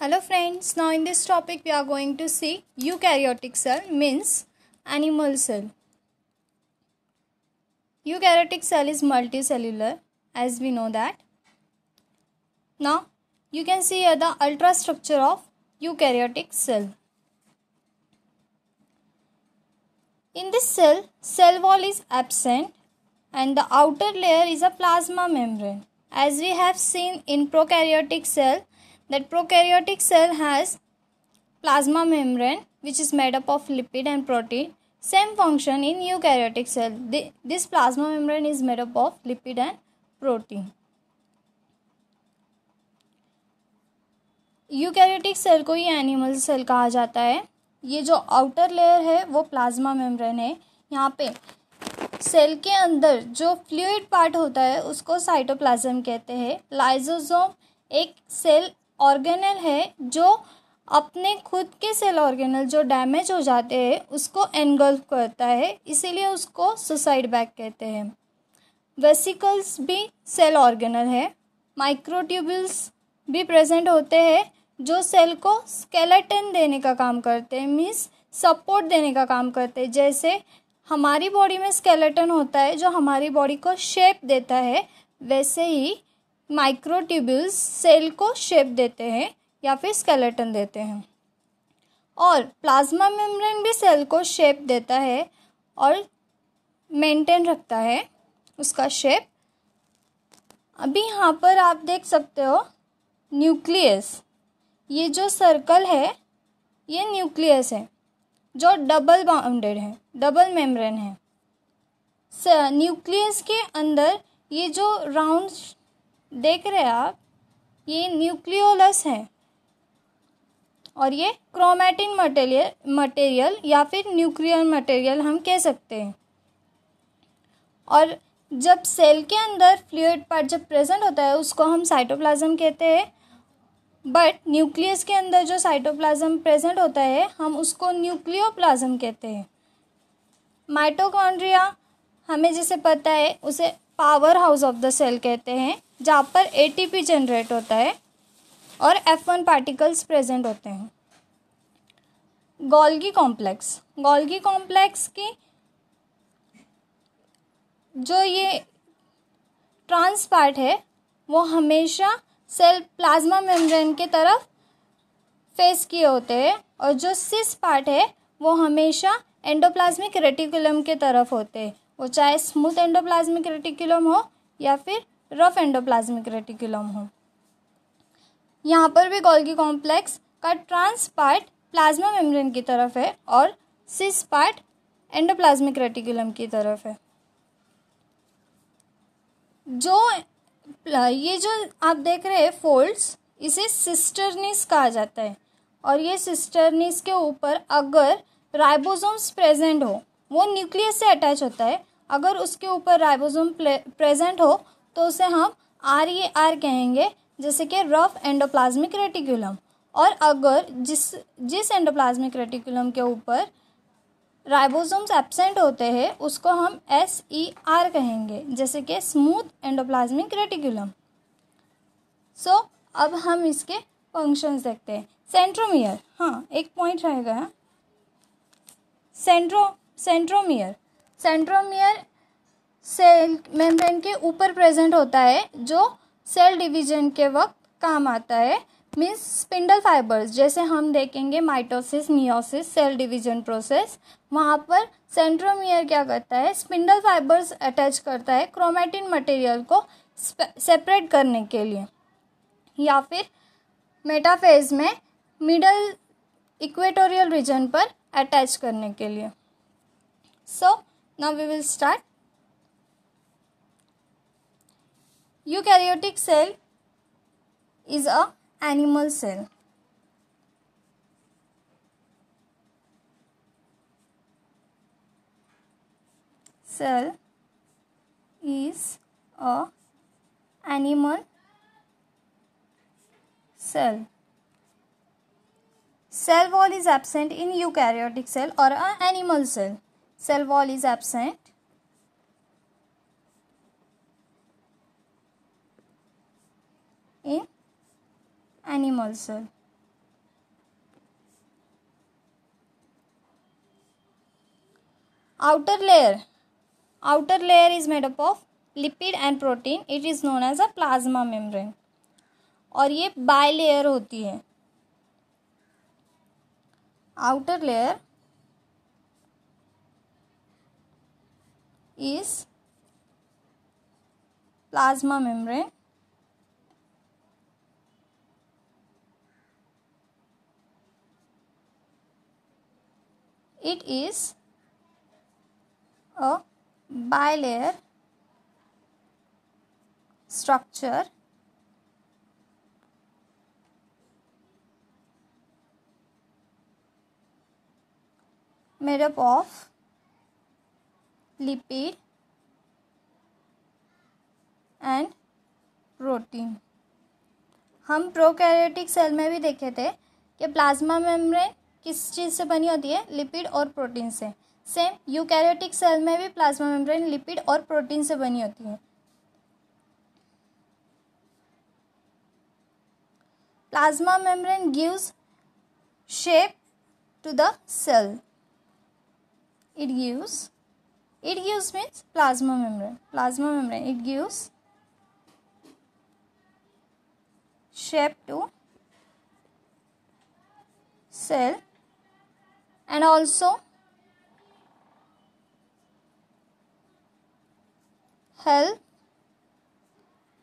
Hello friends, now in this topic we are going to see eukaryotic cell means animal cell. Eukaryotic cell is multicellular as we know that. Now you can see here the ultrastructure of eukaryotic cell. In this cell, cell wall is absent and the outer layer is a plasma membrane. As we have seen in prokaryotic cell, that prokaryotic cell has plasma membrane which is made up of lipid and protein same function in eukaryotic cell the, this plasma membrane is made up of lipid and protein eukaryotic cell को ही animal cell कहा जाता है ये जो outer layer है वो plasma membrane है यहाँ पे सेल के अंदर जो फ्लूइड पार्ट होता है उसको साइटोप्लाज्म कहते हैं लाइजोसोम एक सेल ऑर्गेनल है जो अपने खुद के सेल ऑर्गेनल जो डैमेज हो जाते हैं उसको एनगल्फ करता है इसीलिए उसको सुसाइड बैग कहते हैं वेसिकल्स भी सेल ऑर्गेनल है माइक्रोट्यूबल्स भी प्रेजेंट होते हैं जो सेल को स्केलेटन देने का काम करते हैं मीन्स सपोर्ट देने का काम करते हैं जैसे हमारी बॉडी में स्केलेटन होता है जो हमारी बॉडी को शेप देता है वैसे ही माइक्रोट्यूब्यूल्स सेल को शेप देते हैं या फिर स्केलेटन देते हैं और प्लाज्मा मेम्ब्रेन भी सेल को शेप देता है और मेंटेन रखता है उसका शेप अभी यहाँ पर आप देख सकते हो न्यूक्लियस ये जो सर्कल है ये न्यूक्लियस है जो डबल बाउंडेड है डबल मेम्ब्रेन है न्यूक्लियस के अंदर ये जो राउंड देख रहे हैं आप ये न्यूक्लियोलस हैं और ये क्रोमेटिन मटेरियल मटेरियल या फिर न्यूक्लियर मटेरियल हम कह सकते हैं और जब सेल के अंदर फ्लूड पार्ट जब प्रेजेंट होता है उसको हम साइटोप्लाज्म कहते हैं बट न्यूक्लियस के अंदर जो साइटोप्लाज्म प्रेजेंट होता है हम उसको न्यूक्लियोप्लाज्म कहते हैं माइटोकॉन्ड्रिया हमें जिसे पता है उसे power house of the cell कहते हैं जहाँ पर ए जनरेट होता है और एफ वन पार्टिकल्स प्रेजेंट होते हैं गोल्गी कॉम्प्लेक्स गोल्गी कॉम्प्लेक्स की जो ये ट्रांस पार्ट है वो हमेशा सेल प्लाज्मा मेम्ब्रेन के तरफ फेस किए होते हैं और जो सिस पार्ट है वो हमेशा एंडोप्लाज्मिक रेटिकुलम के तरफ होते हैं वो चाहे स्मूथ एंडोप्लाज्मिक रेटिकुलम हो या फिर रफ एंडोप्लाज्मिक रेटिकुलम हो यहाँ पर भी गोल्गी कॉम्प्लेक्स का ट्रांस पार्ट प्लाज्मा मेम्ब्रेन की तरफ है और सिस पार्ट एंडोप्लाज्मिक रेटिकुलम की तरफ है जो ये जो आप देख रहे हैं फोल्ड्स इसे सिस्टरनिस कहा जाता है और ये सिस्टरनिस के ऊपर अगर राइबोसोम्स प्रेजेंट हो वो न्यूक्लियस से अटैच होता है अगर उसके ऊपर राइबोसोम प्रेजेंट हो तो उसे हम आर ए आर कहेंगे जैसे कि रफ एंडोप्लाज्मिक रेटिकुलम और अगर जिस जिस एंडोप्लाज्मिक रेटिकुलम के ऊपर राइबोसोम्स एब्सेंट होते हैं उसको हम एस ई आर कहेंगे जैसे कि स्मूथ एंडोप्लाज्मिक रेटिकुलम सो अब हम इसके फंक्शंस देखते हैं सेंट्रोमियर हाँ एक पॉइंट रहेगा centro centromere centromere cell membrane के ऊपर प्रेजेंट होता है जो सेल डिवीजन के वक्त काम आता है मीन्स स्पिंडल फाइबर्स जैसे हम देखेंगे mitosis meiosis cell division process वहाँ पर सेंट्रोमियर क्या करता है स्पिंडल फाइबर्स अटैच करता है क्रोमेटिन मटेरियल को सेपरेट करने के लिए या फिर मेटाफेज में मिडल इक्वेटोरियल रीजन पर अटैच करने के लिए so now we will start Eukaryotic cell is a animal cell. Cell is a animal cell. Cell wall is absent in eukaryotic cell or an animal cell. Cell wall is absent animals sir outer layer outer layer is made up of lipid and protein it is known as a plasma membrane और ये bye bilayer होती है outer layer is plasma membrane it is a bilayer structure made up of lipid and protein हम prokaryotic cell में भी देखे थे कि प्लाज्मा मेम्ब्रेन किस चीज़ से बनी होती है लिपिड और प्रोटीन से सेम यूकैरियोटिक सेल में भी प्लाज्मा मेम्ब्रेन लिपिड और प्रोटीन से बनी होती है plasma membrane gives shape to the cell it gives it gives means plasma membrane plasma membrane it gives shape to cell and also help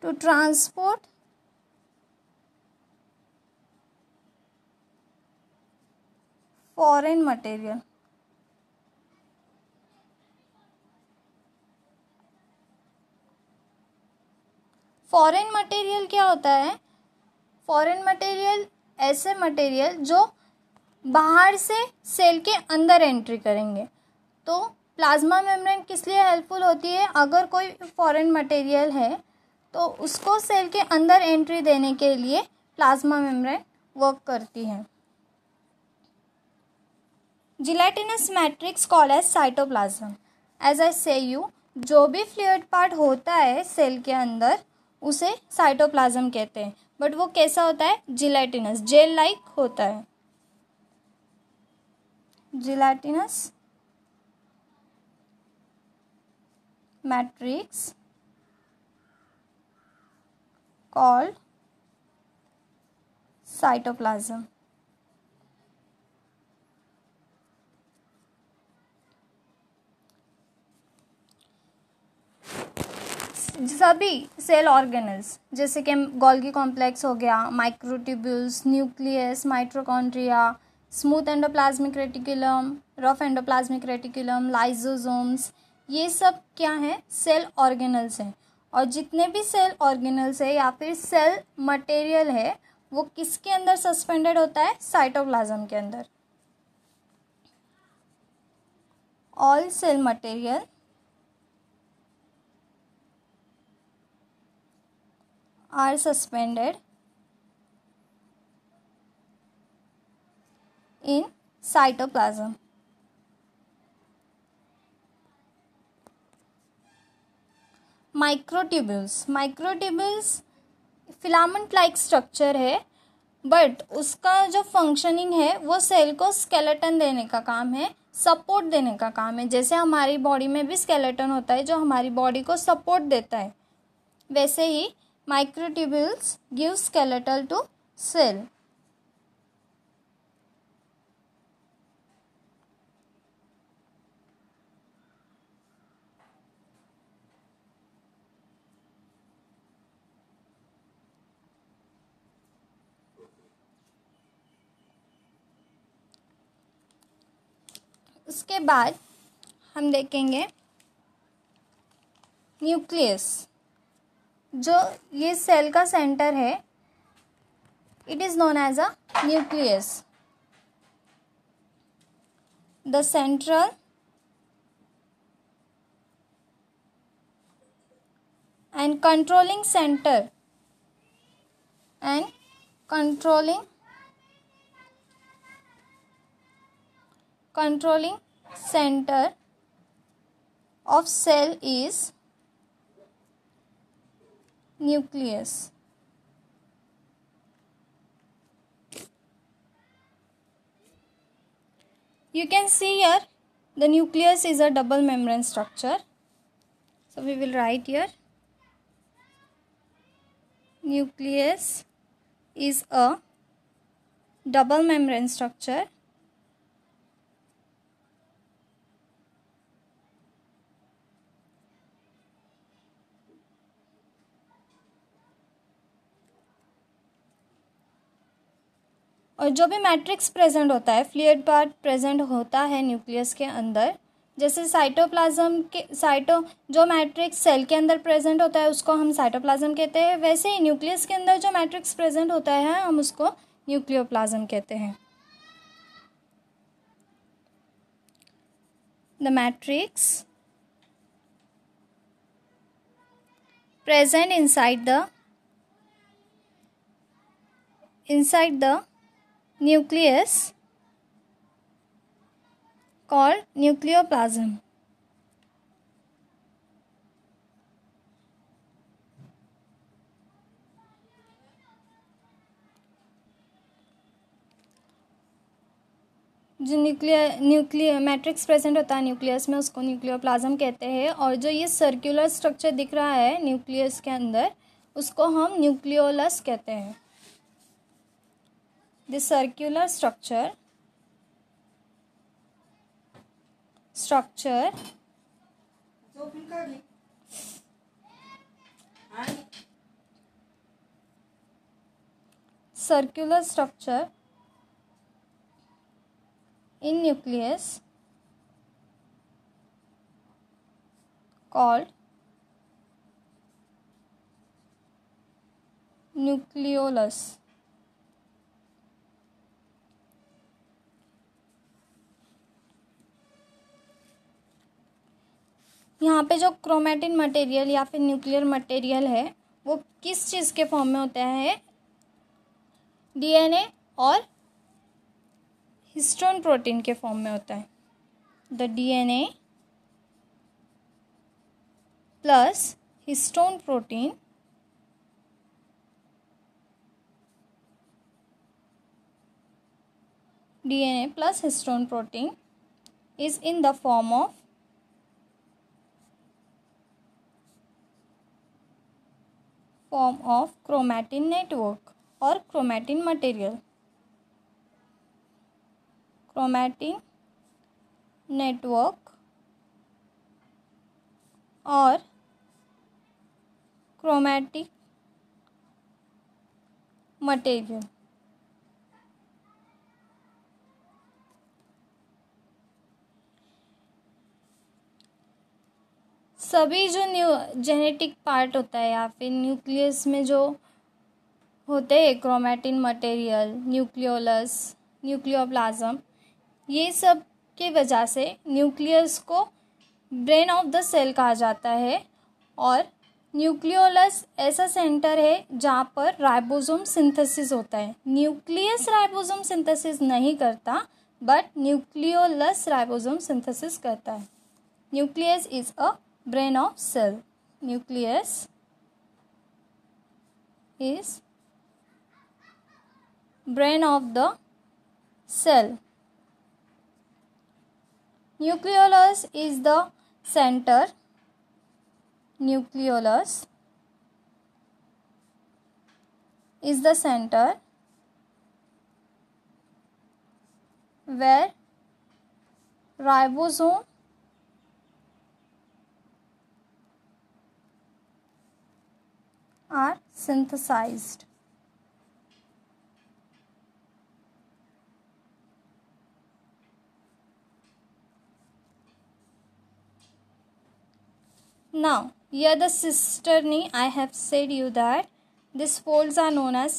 to transport foreign material foreign material क्या होता है foreign material ऐसे material जो बाहर से cell के अंदर entry करेंगे तो प्लाज्मा मेम्ब्रेन किस लिए हेल्पफुल होती है अगर कोई फॉरेन मटेरियल है तो उसको सेल के अंदर एंट्री देने के लिए प्लाज्मा मेम्ब्रेन वर्क करती है gelatinous matrix call as cytoplasm as I say you जो भी फ्लूड पार्ट होता है सेल के अंदर उसे साइटोप्लाज्म कहते हैं बट वो कैसा होता है जिलेटिनस जेल लाइक होता है gelatinous matrix called cytoplasm. सभी सेल ऑर्गेनल्स जैसे कि गोल्गी कॉम्प्लेक्स हो गया microtubules nucleus mitochondria smooth endoplasmic reticulum rough endoplasmic reticulum lysosomes ये सब क्या है सेल ऑर्गेनल्स हैं और जितने भी सेल ऑर्गेनल्स है या फिर सेल मटेरियल है वो किसके अंदर सस्पेंडेड होता है साइटोप्लाज्म के अंदर all cell material are suspended in cytoplasm. Microtubules microtubules filament like structure है बट उसका जो फंक्शनिंग है वो सेल को स्केलेटन देने का काम है सपोर्ट देने का काम है जैसे हमारी बॉडी में भी स्केलेटन होता है जो हमारी बॉडी को सपोर्ट देता है वैसे ही microtubules give skeletal to cell उसके बाद हम देखेंगे न्यूक्लियस जो ये सेल का सेंटर है it is known as a nucleus the central and controlling centre and controlling controlling center of cell is nucleus. You can see here the nucleus is a double membrane structure. So we will write here nucleus is a double membrane structure और जो भी matrix present होता है फ्लियड part present होता है nucleus के अंदर जैसे साइटोप्लाज्म के साइटो जो मैट्रिक्स सेल के अंदर प्रेजेंट होता है उसको हम साइटोप्लाज्म कहते हैं वैसे ही न्यूक्लियस के अंदर जो मैट्रिक्स प्रेजेंट होता है हम उसको न्यूक्लियोप्लाज्म कहते हैं the matrix present inside the inside the nucleus called nucleoplasm. जो न्यूक्लियर न्यूक्लियर मैट्रिक्स प्रेजेंट होता है न्यूक्लियस में उसको न्यूक्लियोप्लाज्म कहते हैं और जो ये सर्कुलर स्ट्रक्चर दिख रहा है न्यूक्लियस के अंदर उसको हम न्यूक्लियोलस कहते हैं the circular structure structure circular structure in nucleus called nucleolus यहाँ पे जो क्रोमेटिन मटेरियल या फिर न्यूक्लियर मटेरियल है वो किस चीज़ के फॉर्म में होता है डीएनए और हिस्टोन प्रोटीन के फॉर्म में होता है the DNA plus histone protein DNA plus histone protein is in the form of form of chromatin network or chromatin material. Chromatin network or chromatic material. सभी जो न्यू जेनेटिक पार्ट होता है या फिर न्यूक्लियस में जो होते हैं क्रोमेटिन मटेरियल न्यूक्लियोलस न्यूक्लियोप्लाज्म ये सब के वजह से न्यूक्लियस को ब्रेन ऑफ द सेल कहा जाता है और न्यूक्लियोलस ऐसा सेंटर है जहाँ पर राइबोसोम सिंथेसिस होता है न्यूक्लियस राइबोसोम सिंथेसिस नहीं करता बट न्यूक्लियोलस राइबोसोम सिंथेसिस करता है nucleus is a brain of cell nucleus is brain of the cell nucleolus is the center nucleolus is the center where ribosome are synthesized. Now, here the cisternae, I have said you that these folds are known as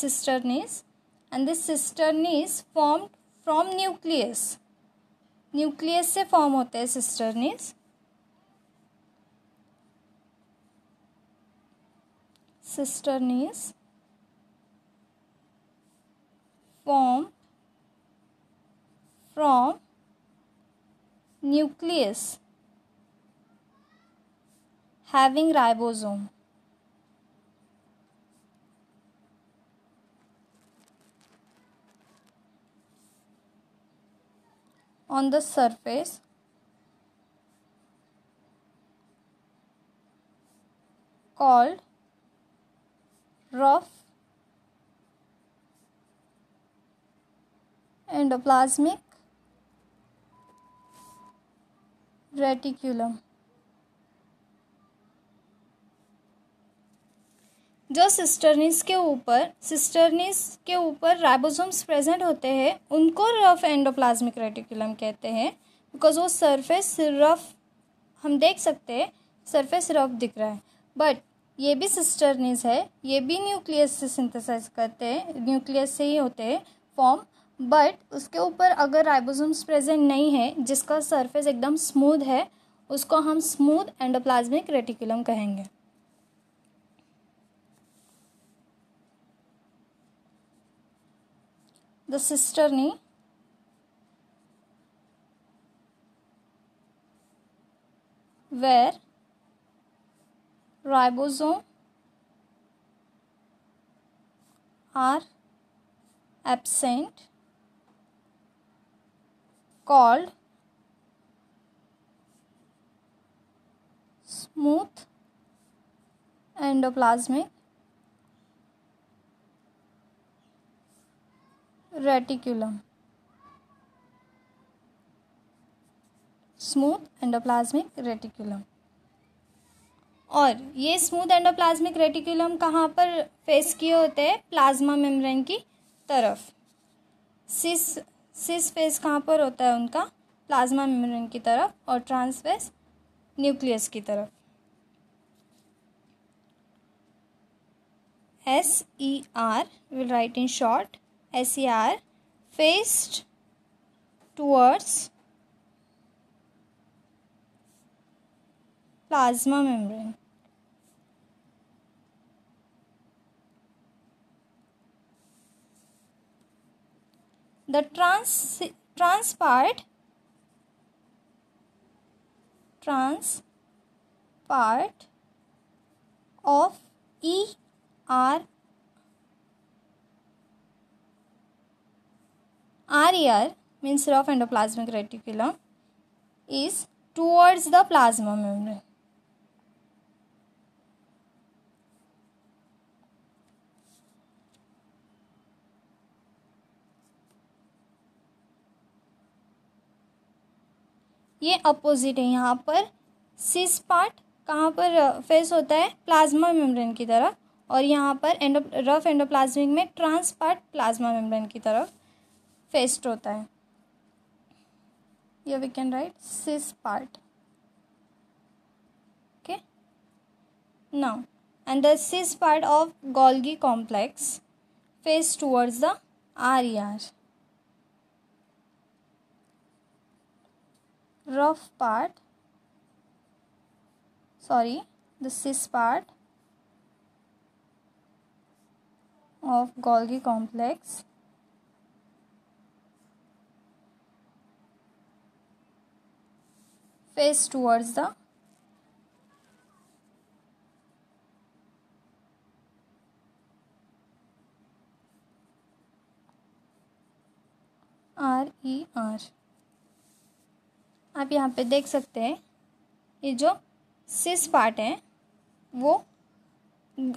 cisternaes and this cisternae formed from nucleus. Nucleus se form hota hai cistern is cistern is formed from nucleus having ribosome on the surface called rough endoplasmic reticulum. जो सिस्टर्निस के ऊपर सिस्टर्निस के ऊपर ribosomes present होते हैं उनको rough endoplasmic reticulum कहते हैं बिकॉज वो सरफेस रफ हम देख सकते हैं सरफेस रफ दिख रहा है बट ये भी सिस्टरनीज है ये भी न्यूक्लियस से सिंथेसाइज करते हैं न्यूक्लियस से ही होते हैं फॉर्म बट उसके ऊपर अगर राइबोसोम्स प्रेजेंट नहीं है जिसका सरफेस एकदम स्मूथ है उसको हम स्मूथ एंडोप्लाज्मिक रेटिकुलम कहेंगे the cisternae where ribosome are absent called smooth endoplasmic reticulum smooth endoplasmic reticulum और ये स्मूथ एंडोप्लाज्मिक रेटिकुलम कहाँ पर फेस किए होते हैं प्लाज्मा मेम्ब्रेन की तरफ सिस सिस फेस कहाँ पर होता है उनका प्लाज्मा मेम्ब्रेन की तरफ और ट्रांस फेस न्यूक्लियस की तरफ S E R will write in short S E R faced towards plasma membrane. The trans transpired trans part of ER RER means rough endoplasmic reticulum is towards the plasma membrane. ये opposite है यहाँ पर सिस part कहाँ पर face uh, होता है plasma membrane की तरफ और यहाँ पर एंडो रफ एंडोप्लाज्मिक में ट्रांस पार्ट प्लाज्मा मेम्ब्रेन की तरफ फेस्ट होता है ये we can write cis part okay now and the cis part of Golgi complex face towards the RER. E rough part sorry the cis part of Golgi complex face towards the R E R आप यहाँ पे देख सकते हैं ये जो सिस part है वो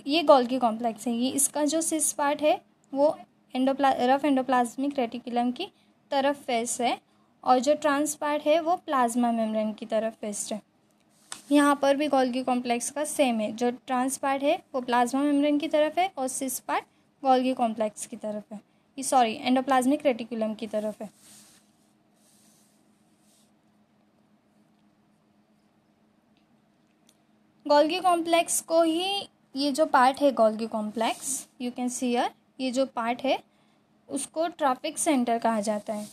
ये गोल्गी कॉम्प्लेक्स है ये इसका जो सिस पार्ट है वो एंडोप्ला रफ एंडोप्लाज्मिक रेटिकुलम की तरफ फेस है और जो ट्रांस पार्ट है वो प्लाज्मा मेम्ब्रेन की तरफ फेस्ट है यहाँ पर भी गोल्गी कॉम्प्लेक्स का सेम है जो ट्रांस पार्ट है वो प्लाज्मा मेम्ब्रेन की तरफ है और सिस पार्ट गोल्गी कॉम्प्लेक्स की तरफ है सॉरी एंडोप्लाज्मिक रेटिकुलम की तरफ है गोल्गी कॉम्प्लेक्स को ही ये जो पार्ट है Golgi complex you can see यर ये जो पार्ट है उसको ट्रॉपिक सेंटर कहा जाता है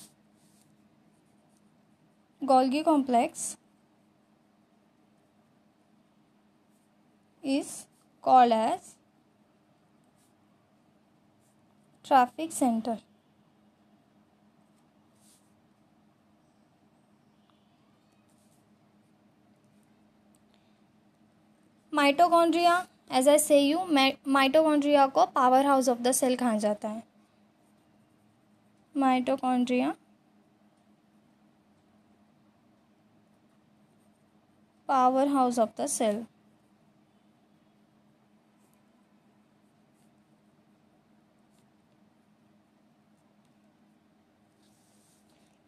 Golgi complex is called as traffic centre mitochondria as I say you mitochondria को power house of the cell कहा जाता है mitochondria power house of the cell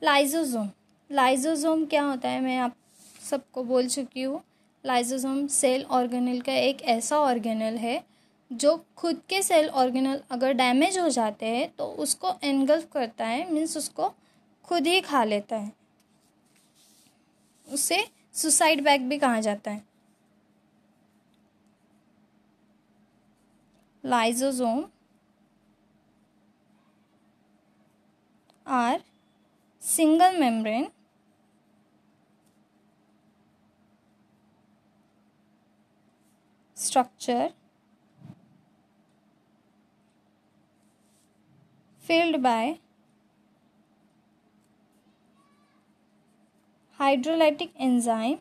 lysosome lysosome क्या होता है मैं आप सबको बोल चुकी हूँ लाइजोसोम सेल ऑर्गेनल का एक ऐसा ऑर्गेनल है जो खुद के सेल ऑर्गेनल अगर डैमेज हो जाते हैं तो उसको एनगल्फ करता है मीन्स उसको खुद ही खा लेता है उसे सुसाइड बैग भी कहा जाता है lysosome are single membrane structure filled by hydrolytic enzyme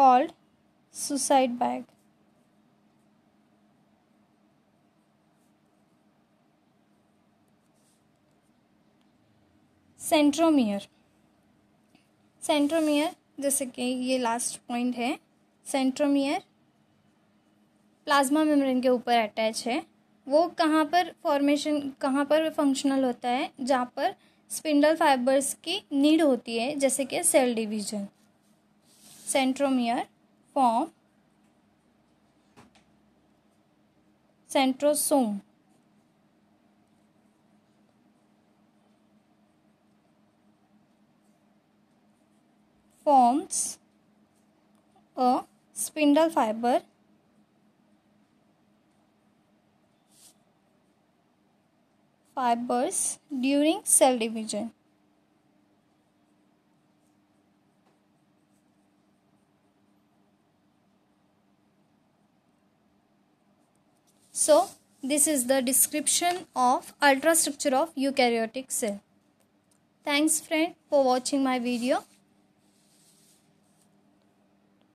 called suicide bag. Centromere centromere जैसे कि ये लास्ट पॉइंट है सेंट्रोमियर प्लाज्मा मेम्ब्रेन के ऊपर अटैच है वो कहाँ पर फॉर्मेशन कहाँ पर फंक्शनल होता है जहाँ पर स्पिंडल फाइबर्स की नीड होती है जैसे कि cell division centromere form centrosome spindle fiber fibers during cell division. So, this is the description of ultrastructure of eukaryotic cell. Thanks friend for watching my video.